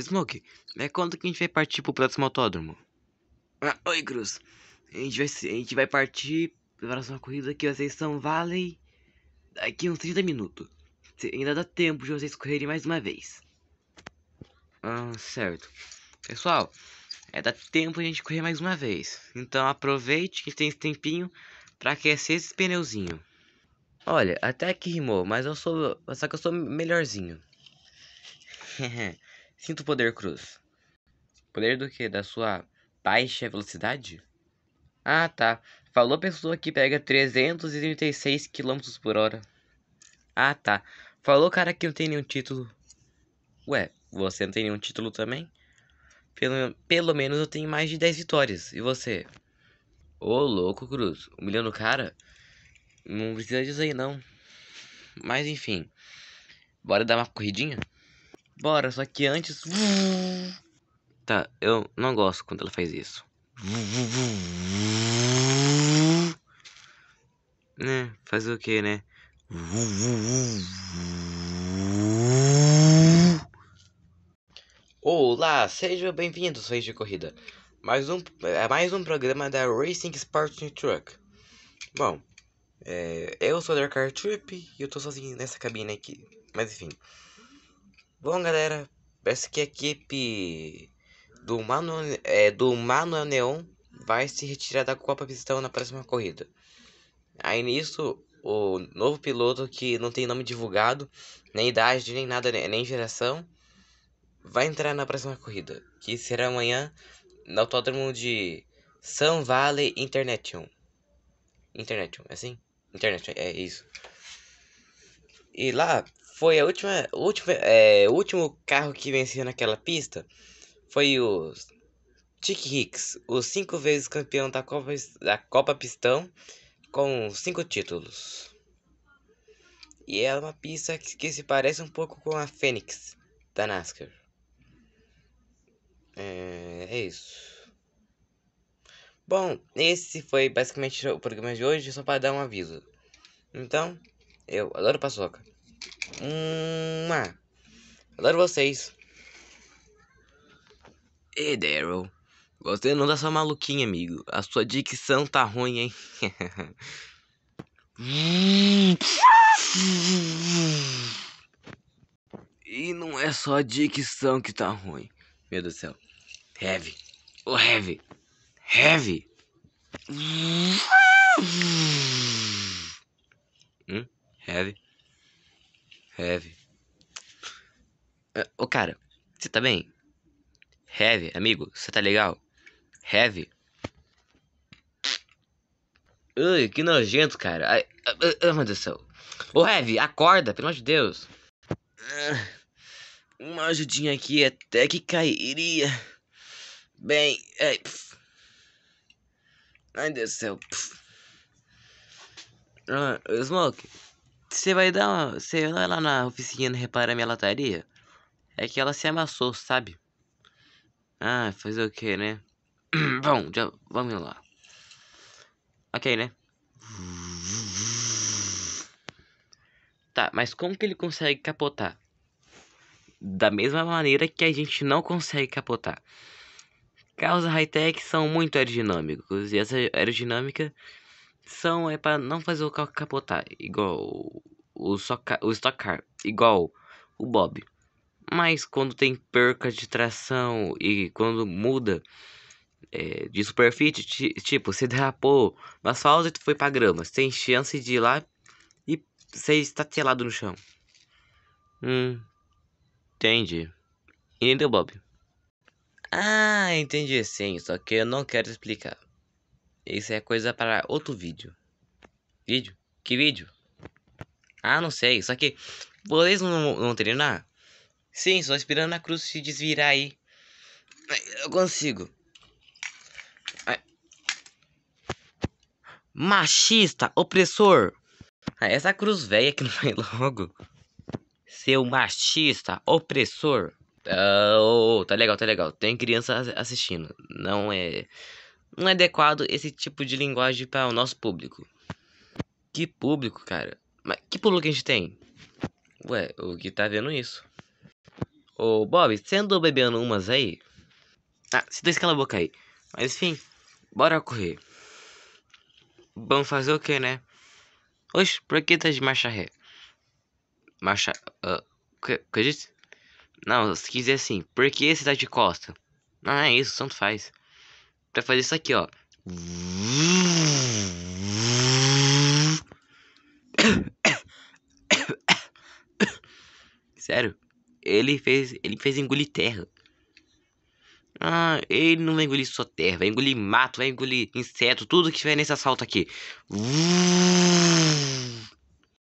Smoke, é quando que a gente vai partir pro próximo autódromo? Ah, oi, Cruz. A gente vai, a gente vai partir para a próxima corrida que vai ser São Valley daqui uns 30 minutos. Ainda dá tempo de vocês correrem mais uma vez. Ah, certo. Pessoal, é dá tempo de a gente correr mais uma vez. Então aproveite que tem esse tempinho para aquecer esse pneuzinho. Olha, até que rimou, mas eu sou. Só que eu sou melhorzinho. Sinto o poder cruz. Poder do que? Da sua baixa velocidade? Ah, tá. Falou pessoa que pega 336 km por hora. Ah, tá. Falou cara que não tem nenhum título. Ué, você não tem nenhum título também? Pelo, pelo menos eu tenho mais de 10 vitórias. E você? Ô, oh, louco, Cruz. Humilhando o cara? Não precisa disso aí, não. Mas enfim. Bora dar uma corridinha? Bora, só que antes. Tá, eu não gosto quando ela faz isso. Né, fazer o que, né? Olá, sejam bem-vindos, fãs de corrida. Mais um, é mais um programa da Racing Sports Truck. Bom, é, eu sou o Dark Car Trip e eu tô sozinho nessa cabine aqui. Mas enfim. Bom, galera, parece que a equipe do, Manoel é, do Manuel Neon vai se retirar da Copa Pistão na próxima corrida. Aí nisso, o novo piloto que não tem nome divulgado, nem idade, nem nada, né, nem geração, vai entrar na próxima corrida, que será amanhã no autódromo de Internet 1. Internet 1, é assim? Internet, é isso. E lá foi a última, última é, o último carro que venceu naquela pista foi o Chick Hicks, o cinco vezes campeão da Copa, da Copa Pistão, com cinco títulos. E é uma pista que, que se parece um pouco com a Fênix da NASCAR. É, é isso. Bom, esse foi basicamente o programa de hoje, só para dar um aviso. Então, eu adoro paçoca. Hum, ah Adoro vocês. E Daryl, você não dá só maluquinha amigo. A sua dicção tá ruim, hein? e não é só a dicção que tá ruim. Meu Deus do céu. Heavy. o oh, Heavy. Heavy. Hum? Heavy. Heavy. É, ô, cara, você tá bem? Heavy, amigo, você tá legal? Heavy? Ai, que nojento, cara. Ai, ai, ai meu Deus do céu. Ô, Heavy, acorda, pelo amor de Deus. Ah, uma ajudinha aqui até que cairia. Bem, é, ai, pf. ai Deus do céu. Ah, Smoke, você vai dar uma, Você vai lá na oficina repara minha lataria? É que ela se amassou, sabe? Ah, fazer o que, né? Bom, já vamos lá. Ok, né? Tá, mas como que ele consegue capotar? Da mesma maneira que a gente não consegue capotar. Carros high-tech são muito aerodinâmicos e essa aerodinâmica são é para não fazer o carro capotar, igual o, soca, o Stock Car, igual o Bob. Mas quando tem perca de tração e quando muda é, de superfície, tipo, você derrapou no asfalto e foi pra grama, você tem chance de ir lá e ser estatelado no chão. Hum, entendi. Entendeu, Bob? Ah, entendi sim, só que eu não quero explicar. Isso é coisa para outro vídeo. Vídeo? Que vídeo? Ah, não sei. Só que vocês não vão treinar? Sim, só esperando a cruz se desvirar aí. Eu consigo. Machista, opressor. Ah, essa cruz velha que não vai logo. Seu machista, opressor. oh, oh, tá legal, tá legal. Tem criança assistindo. Não é. Não é adequado esse tipo de linguagem para o nosso público. Que público, cara? Mas que pulo que a gente tem? Ué, o que tá vendo isso. Ô, Bob, você andou bebendo umas aí? Ah, se dois cala a boca aí. Mas enfim, bora correr. Vamos fazer o que, né? Oxe, por que tá de marcha ré? Marcha... Uh, ah, que, que eu disse? Não, se quiser assim, por que você tá de costa? Não, é isso, tanto faz. Pra fazer isso aqui, ó. Sério, ele fez, ele fez engolir terra. Ah, ele não vai engolir só terra, vai engolir mato, vai engolir inseto, tudo que tiver nesse assalto aqui.